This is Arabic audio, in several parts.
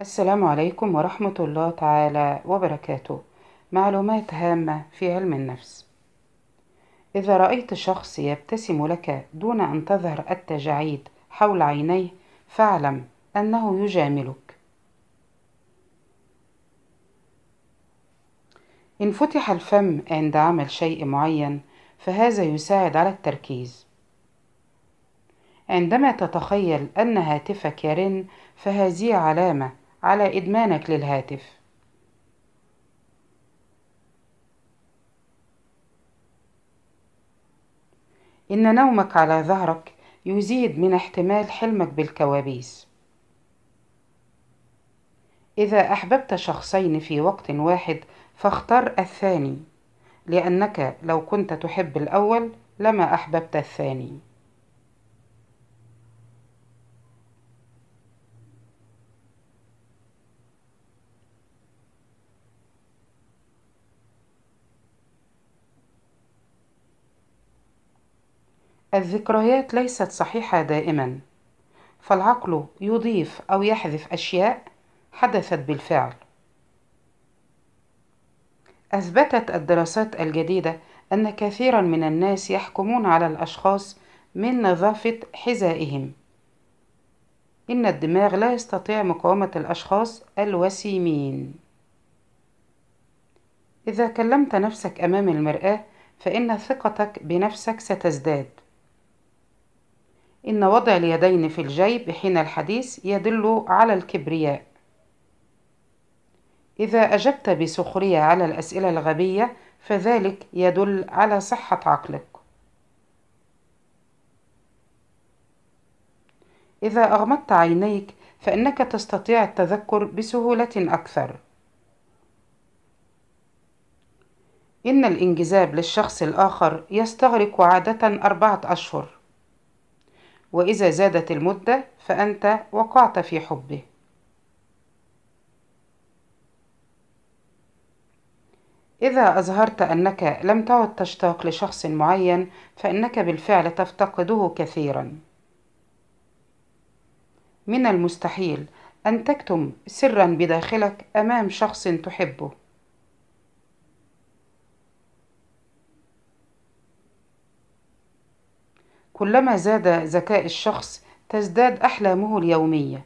السلام عليكم ورحمة الله تعالى وبركاته معلومات هامة في علم النفس إذا رأيت شخص يبتسم لك دون أن تظهر التجاعيد حول عينيه فاعلم أنه يجاملك إن فتح الفم عند عمل شيء معين فهذا يساعد على التركيز عندما تتخيل أن هاتفك يرن فهذه علامة على إدمانك للهاتف إن نومك على ظهرك يزيد من احتمال حلمك بالكوابيس إذا أحببت شخصين في وقت واحد فاختر الثاني لأنك لو كنت تحب الأول لما أحببت الثاني الذكريات ليست صحيحة دائما فالعقل يضيف أو يحذف أشياء حدثت بالفعل أثبتت الدراسات الجديدة أن كثيرا من الناس يحكمون على الأشخاص من نظافة حذائهم إن الدماغ لا يستطيع مقاومة الأشخاص الوسيمين إذا كلمت نفسك أمام المرآة فإن ثقتك بنفسك ستزداد إن وضع اليدين في الجيب حين الحديث يدل على الكبرياء إذا أجبت بسخرية على الأسئلة الغبية فذلك يدل على صحة عقلك إذا أغمضت عينيك فإنك تستطيع التذكر بسهولة أكثر إن الانجذاب للشخص الآخر يستغرق عادة أربعة أشهر وإذا زادت المدة فأنت وقعت في حبه إذا أظهرت أنك لم تعد تشتاق لشخص معين فإنك بالفعل تفتقده كثيرا من المستحيل أن تكتم سرا بداخلك أمام شخص تحبه كلما زاد ذكاء الشخص تزداد أحلامه اليومية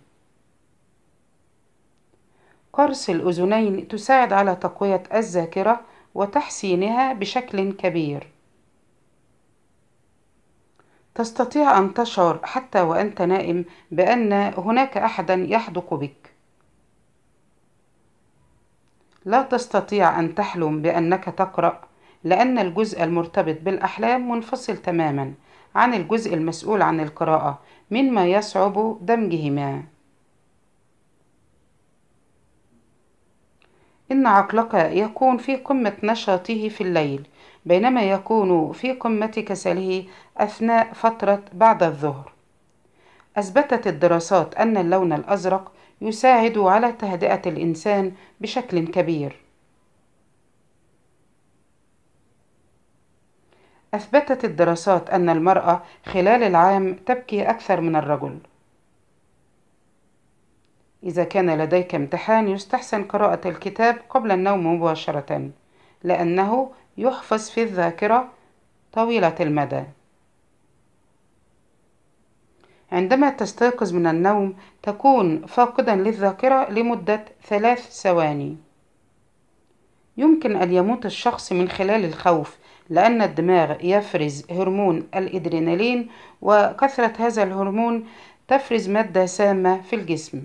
قرص الأذنين تساعد على تقوية الذاكرة وتحسينها بشكل كبير تستطيع أن تشعر حتى وأنت نائم بأن هناك أحدا يحدق بك لا تستطيع أن تحلم بأنك تقرأ لأن الجزء المرتبط بالأحلام منفصل تماما عن الجزء المسؤول عن القراءة مما يصعب دمجهما إن عقلك يكون في قمة نشاطه في الليل بينما يكون في قمة كسله أثناء فترة بعد الظهر أثبتت الدراسات أن اللون الأزرق يساعد على تهدئة الإنسان بشكل كبير أثبتت الدراسات أن المرأة خلال العام تبكي أكثر من الرجل إذا كان لديك امتحان يستحسن قراءة الكتاب قبل النوم مباشرة لأنه يحفظ في الذاكرة طويلة المدى عندما تستيقظ من النوم تكون فاقدا للذاكرة لمدة ثلاث ثواني يمكن أن يموت الشخص من خلال الخوف لأن الدماغ يفرز هرمون الإدرينالين وكثرة هذا الهرمون تفرز مادة سامة في الجسم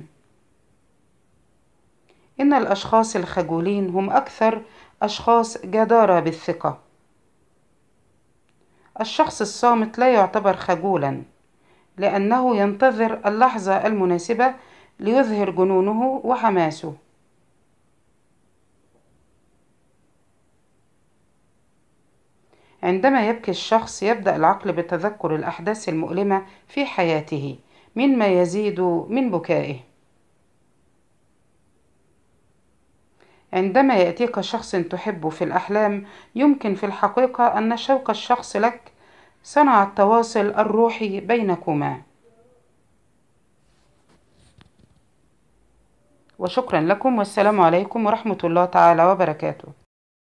إن الأشخاص الخجولين هم أكثر أشخاص جدارة بالثقة الشخص الصامت لا يعتبر خجولا لأنه ينتظر اللحظة المناسبة ليظهر جنونه وحماسه عندما يبكي الشخص يبدأ العقل بتذكر الأحداث المؤلمة في حياته مما يزيد من بكائه عندما يأتيك شخص تحبه في الأحلام يمكن في الحقيقة أن شوق الشخص لك صنع التواصل الروحي بينكما وشكرا لكم والسلام عليكم ورحمة الله تعالى وبركاته